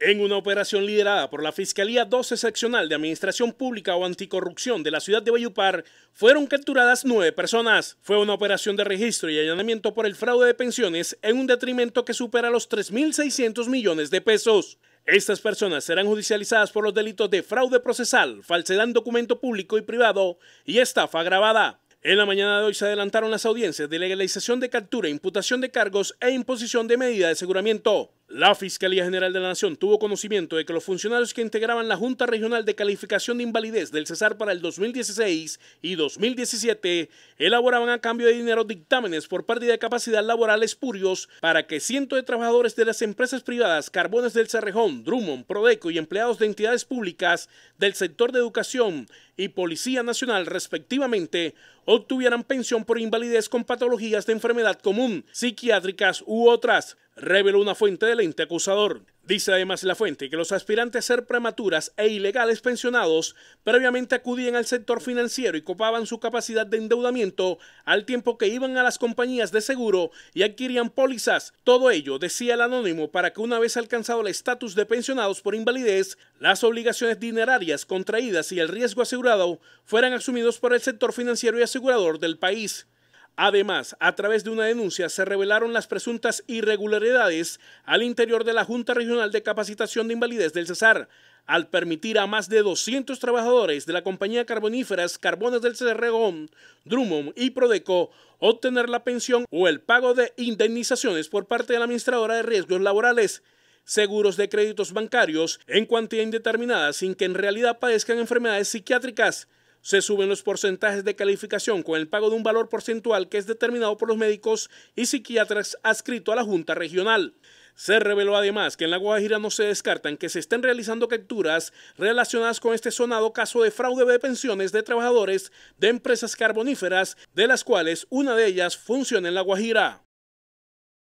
En una operación liderada por la Fiscalía 12 Seccional de Administración Pública o Anticorrupción de la ciudad de Bayupar, fueron capturadas nueve personas. Fue una operación de registro y allanamiento por el fraude de pensiones en un detrimento que supera los 3.600 millones de pesos. Estas personas serán judicializadas por los delitos de fraude procesal, falsedad en documento público y privado y estafa agravada. En la mañana de hoy se adelantaron las audiencias de legalización de captura, imputación de cargos e imposición de medida de aseguramiento. La Fiscalía General de la Nación tuvo conocimiento de que los funcionarios que integraban la Junta Regional de Calificación de Invalidez del Cesar para el 2016 y 2017 elaboraban a cambio de dinero dictámenes por pérdida de capacidad laboral espurios para que cientos de trabajadores de las empresas privadas Carbones del Cerrejón, Drummond, Prodeco y empleados de entidades públicas del sector de educación y Policía Nacional respectivamente obtuvieran pensión por invalidez con patologías de enfermedad común, psiquiátricas u otras reveló una fuente del ente acusador. Dice además la fuente que los aspirantes a ser prematuras e ilegales pensionados previamente acudían al sector financiero y copaban su capacidad de endeudamiento al tiempo que iban a las compañías de seguro y adquirían pólizas. Todo ello, decía el anónimo, para que una vez alcanzado el estatus de pensionados por invalidez, las obligaciones dinerarias contraídas y el riesgo asegurado fueran asumidos por el sector financiero y asegurador del país. Además, a través de una denuncia se revelaron las presuntas irregularidades al interior de la Junta Regional de Capacitación de Invalidez del Cesar, al permitir a más de 200 trabajadores de la compañía carboníferas Carbones del Cerregón, Drummond y Prodeco obtener la pensión o el pago de indemnizaciones por parte de la administradora de riesgos laborales seguros de créditos bancarios en cuantía indeterminada sin que en realidad padezcan enfermedades psiquiátricas, se suben los porcentajes de calificación con el pago de un valor porcentual que es determinado por los médicos y psiquiatras adscrito a la Junta Regional. Se reveló además que en La Guajira no se descartan que se estén realizando capturas relacionadas con este sonado caso de fraude de pensiones de trabajadores de empresas carboníferas, de las cuales una de ellas funciona en La Guajira.